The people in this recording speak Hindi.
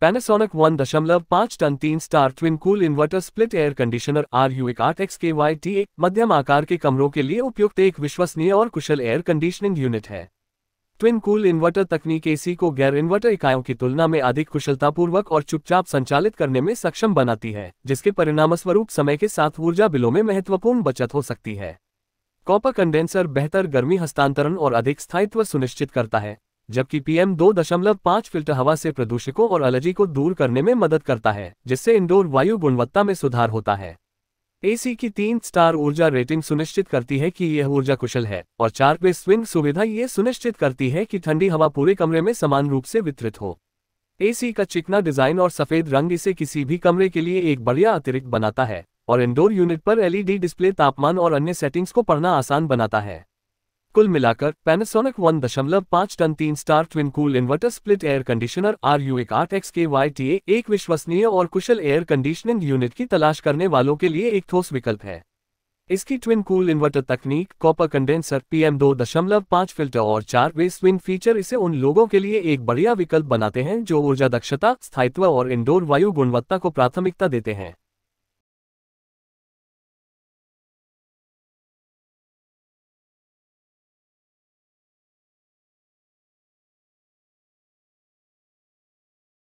पैनासोनिक 1.5 टन तीन star twin cool inverter split air conditioner R U एक आठ एक्स के वाई टी एक मध्यम आकार के कमरों के लिए उपयुक्त एक विश्वसनीय और कुशल एयर कंडीशनिंग यूनिट है ट्विन कूल इन्वर्टर तकनीक एसी को गैर इन्वर्टर इकायों की तुलना में अधिक कुशलतापूर्वक और चुपचाप संचालित करने में सक्षम बनाती है जिसके परिणामस्वरूप समय के साथ ऊर्जा बिलों में महत्वपूर्ण बचत हो सकती है कॉपर कंडेंसर बेहतर गर्मी हस्तांतरण और अधिक स्थायित्व सुनिश्चित करता है जबकि पीएम दो दशमलव पाँच फिल्टर हवा से प्रदूषकों और एलर्जी को दूर करने में मदद करता है जिससे इंडोर वायु गुणवत्ता में सुधार होता है एसी की तीन स्टार ऊर्जा रेटिंग सुनिश्चित करती है कि यह ऊर्जा कुशल है और चार पे स्विंग सुविधा ये सुनिश्चित करती है कि ठंडी हवा पूरे कमरे में समान रूप से वितरित हो एसी का चिकना डिजाइन और सफेद रंग इसे किसी भी कमरे के लिए एक बढ़िया अतिरिक्त बनाता है और इंडोर यूनिट पर एलईडी डिस्प्ले तापमान और अन्य सेटिंग्स को पढ़ना आसान बनाता है कुल मिलाकर पैनासोनिक 1.5 टन तीन star twin cool inverter split air conditioner R U एक आठ एक्स के वाई टी एक विश्वसनीय और कुशल एयर कंडीशनिंग यूनिट की तलाश करने वालों के लिए एक ठोस विकल्प है इसकी ट्विन कूल इन्वर्टर तकनीक कॉपर कंडेंसर पीएम दो दशमलव पांच फिल्टर और चार वे स्विन फीचर इसे उन लोगों के लिए एक बढ़िया विकल्प बनाते हैं जो ऊर्जा दक्षता स्थायित्व और इंडोर वायु गुणवत्ता को प्राथमिकता देते हैं